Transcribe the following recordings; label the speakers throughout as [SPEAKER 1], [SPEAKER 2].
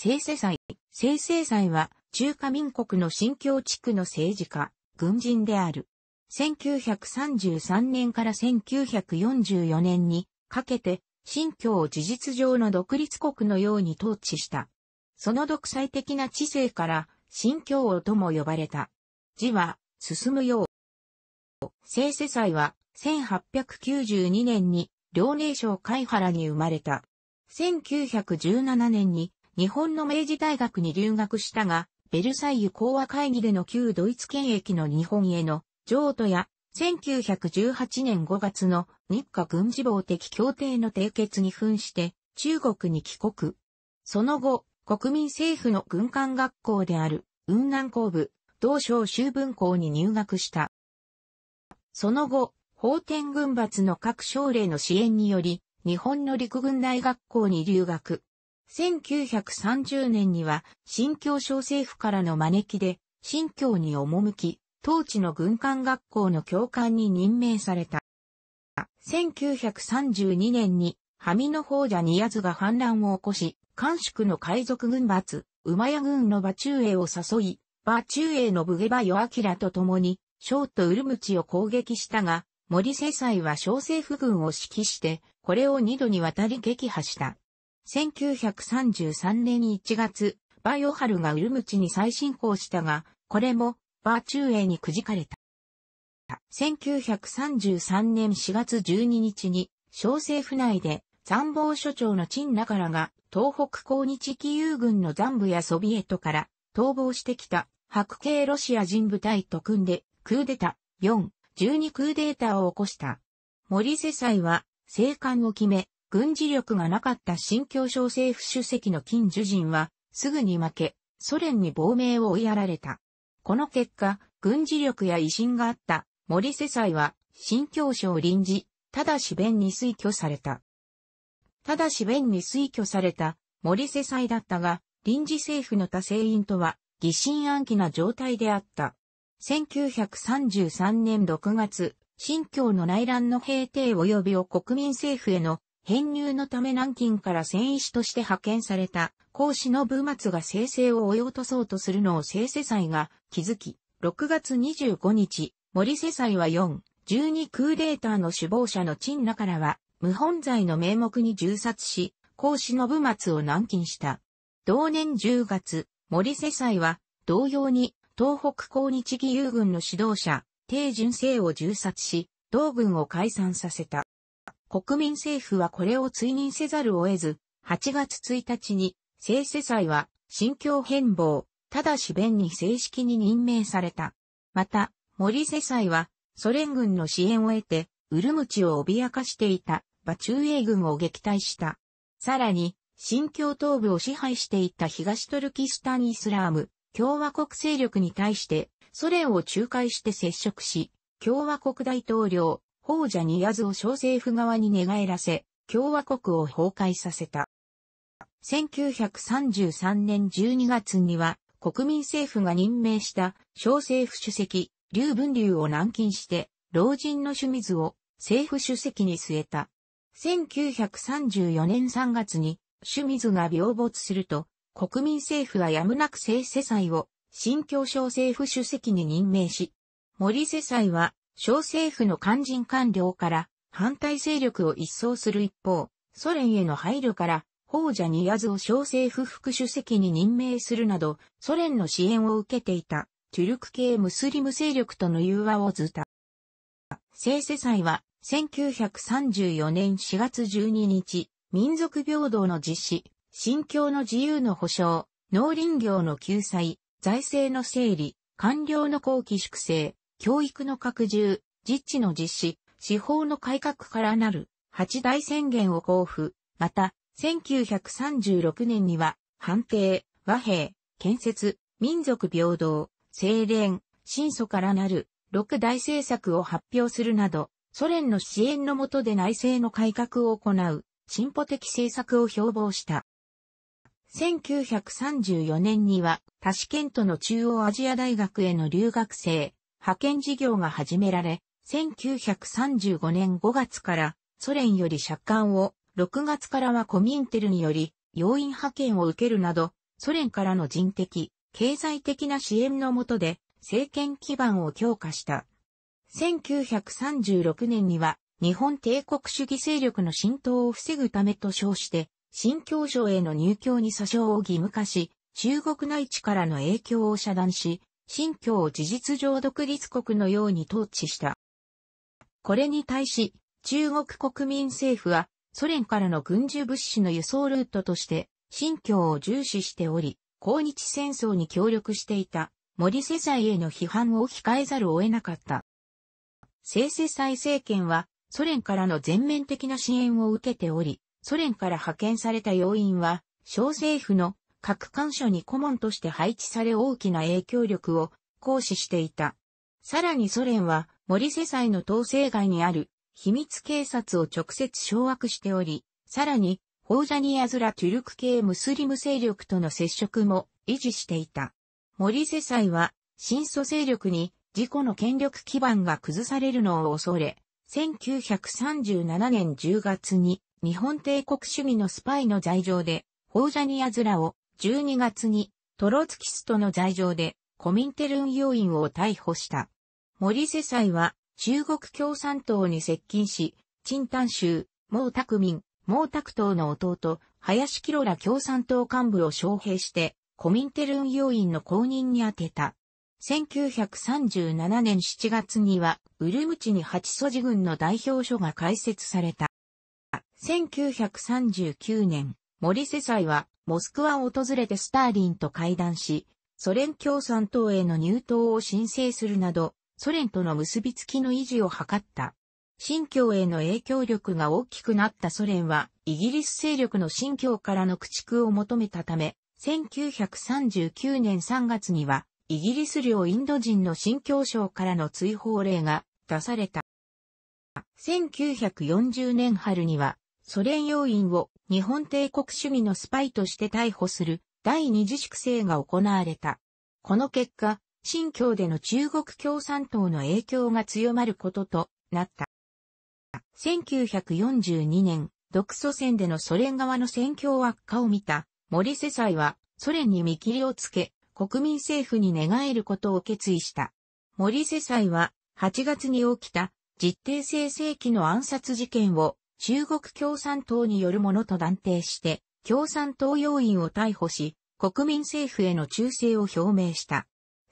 [SPEAKER 1] 聖世祭。聖世祭は中華民国の新疆地区の政治家、軍人である。1933年から1944年にかけて新疆を事実上の独立国のように統治した。その独裁的な知性から新疆王とも呼ばれた。字は進むよう。聖世祭は1892年に遼寧省海原に生まれた。1917年に日本の明治大学に留学したが、ベルサイユ講和会議での旧ドイツ権益の日本への譲渡や、1918年5月の日華軍事防的協定の締結に扮して中国に帰国。その後、国民政府の軍艦学校である雲南工部、同省修文校に入学した。その後、法典軍閥の各省令の支援により、日本の陸軍大学校に留学。1930年には、新京小政府からの招きで、新京に赴き、当地の軍艦学校の教官に任命された。1932年に、萩の方者に奴が反乱を起こし、官宿の海賊軍閥、馬屋軍の馬中衛を誘い、馬中衛の武下馬与明と共に、小とウルムチを攻撃したが、森世祭は小政府軍を指揮して、これを二度にわたり撃破した。1933年1月、バイオハルがウルムチに再進行したが、これも、バーチューエにくじかれた。1933年4月12日に、小政府内で、参謀所長の陳中らが、東北抗日機遊軍の残部やソビエトから、逃亡してきた、白系ロシア人部隊と組んで、クーデタ、4、12クーデータを起こした。森世才は、生還を決め、軍事力がなかった新協商政府主席の金樹人は、すぐに負け、ソ連に亡命を追いやられた。この結果、軍事力や威信があった森世祭は、新協商臨時、ただし弁に推挙された。ただし弁に推挙された森世祭だったが、臨時政府の多政員とは疑心暗鬼な状態であった。1933年6月、新教の内乱の平定及びを国民政府への編入のため南京から戦医師として派遣された、孔子の部末が生成を追い落とそうとするのを生世祭が気づき、6月25日、森世祭は4、12クーデーターの首謀者の陳らからは、無本罪の名目に銃殺し、孔子の部末を軟禁した。同年10月、森世祭は、同様に、東北抗日義勇軍の指導者、丁純正を銃殺し、同軍を解散させた。国民政府はこれを追認せざるを得ず、8月1日に、聖世祭は、新境変貌、ただし弁に正式に任命された。また、森世祭は、ソ連軍の支援を得て、ウルムチを脅かしていた、馬中英軍を撃退した。さらに、新疆東部を支配していた東トルキスタンイスラーム、共和国勢力に対して、ソ連を仲介して接触し、共和国大統領、王者ニヤズを小政府側に寝返らせ、共和国を崩壊させた。1933年12月には、国民政府が任命した小政府主席、劉文流を軟禁して、老人の清水を政府主席に据えた。1934年3月に、清水が病没すると、国民政府はやむなく清世祭を、新教小政府主席に任命し、森世祭は、小政府の肝心官僚から反対勢力を一掃する一方、ソ連への配慮から、法者にやずを小政府副主席に任命するなど、ソ連の支援を受けていた、チュルク系ムスリム勢力との融和を図った。聖世祭は、1934年4月12日、民族平等の実施、信教の自由の保障、農林業の救済、財政の整理、官僚の後期粛清、教育の拡充、実地の実施、司法の改革からなる八大宣言を交付、また、1936年には、判定、和平、建設、民族平等、精錬、真祖からなる六大政策を発表するなど、ソ連の支援のもとで内政の改革を行う、進歩的政策を標榜した。1934年には、タシケントの中央アジア大学への留学生、派遣事業が始められ、1935年5月からソ連より借款を、6月からはコミンテルにより、要員派遣を受けるなど、ソ連からの人的、経済的な支援のもとで、政権基盤を強化した。1936年には、日本帝国主義勢力の浸透を防ぐためと称して、新教条への入教に訴訟を義務化し、中国内地からの影響を遮断し、新疆を事実上独立国のように統治した。これに対し、中国国民政府は、ソ連からの軍需物資の輸送ルートとして、新疆を重視しており、抗日戦争に協力していた、森世財への批判を控えざるを得なかった。聖世祭政権は、ソ連からの全面的な支援を受けており、ソ連から派遣された要因は、小政府の各官所に顧問として配置され大きな影響力を行使していた。さらにソ連は森世祭の統制外にある秘密警察を直接掌握しており、さらに、ホージャニアズラ・トゥルク系ムスリム勢力との接触も維持していた。森世祭は、新祖勢力に自己の権力基盤が崩されるのを恐れ、1937年10月に日本帝国主義のスパイの罪状で、ホージャニアズラを12月にトロツキストの罪状でコミンテルン要員を逮捕した。森世祭は中国共産党に接近し、陳丹州、毛沢民、毛沢東の弟、林キロラ。共産党幹部を招聘して、コミンテルン要員の公認に当てた。1937年7月には、ウルムチに八素寺軍の代表所が開設された。1939年、森世祭は、モスクワを訪れてスターリンと会談し、ソ連共産党への入党を申請するなど、ソ連との結びつきの維持を図った。新疆への影響力が大きくなったソ連は、イギリス勢力の新疆からの駆逐を求めたため、1939年3月には、イギリス領インド人の新疆省からの追放令が出された。1940年春には、ソ連要員を日本帝国主義のスパイとして逮捕する第二次粛清が行われた。この結果、新疆での中国共産党の影響が強まることとなった。1942年、独ソ戦でのソ連側の戦況悪化を見た、森世斎はソ連に見切りをつけ、国民政府に願えることを決意した。森世斎は8月に起きた実定性世紀の暗殺事件を中国共産党によるものと断定して、共産党要員を逮捕し、国民政府への忠誠を表明した。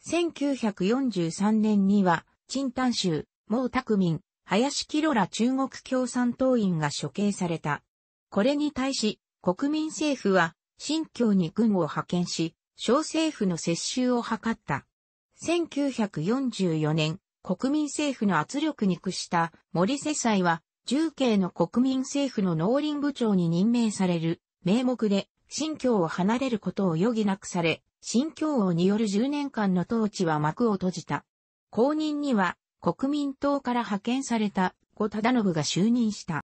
[SPEAKER 1] 1943年には、陳丹州、毛沢民、林キロら中国共産党員が処刑された。これに対し、国民政府は、新疆に軍を派遣し、小政府の接収を図った。1944年、国民政府の圧力に屈した森世斎は重慶の国民政府の農林部長に任命される名目で、新疆を離れることを余儀なくされ、新疆王による10年間の統治は幕を閉じた。後任には、国民党から派遣された、後忠信が就任した。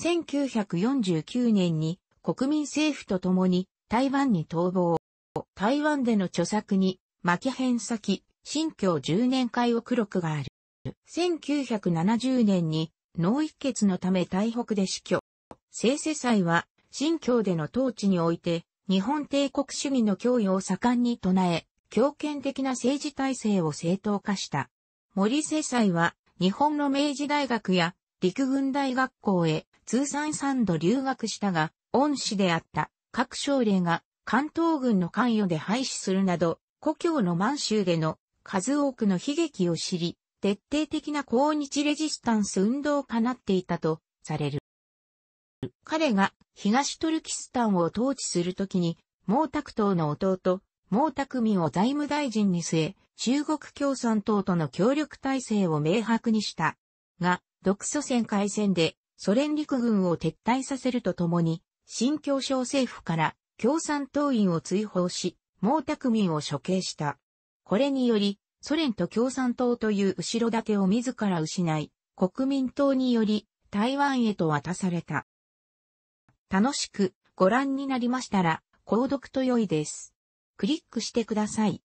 [SPEAKER 1] 1949年に、国民政府と共に、台湾に逃亡。台湾での著作に、巻編先、新疆10年会を黒くがある。1970年に脳一血のため台北で死去。聖世祭は、新教での統治において、日本帝国主義の脅威を盛んに唱え、強権的な政治体制を正当化した。森世祭は、日本の明治大学や陸軍大学校へ通算3度留学したが、恩師であった各省令が関東軍の関与で廃止するなど、故郷の満州での数多くの悲劇を知り、徹底的な抗日レジスタンス運動を放っていたとされる。彼が東トルキスタンを統治するときに、毛沢東の弟、毛沢民を財務大臣に据え、中国共産党との協力体制を明白にした。が、独ソ戦開戦でソ連陸軍を撤退させるとともに、新共商政府から共産党員を追放し、毛沢民を処刑した。これにより、ソ連と共産党という後ろ盾を自ら失い、国民党により台湾へと渡された。楽しくご覧になりましたら、購読と良いです。クリックしてください。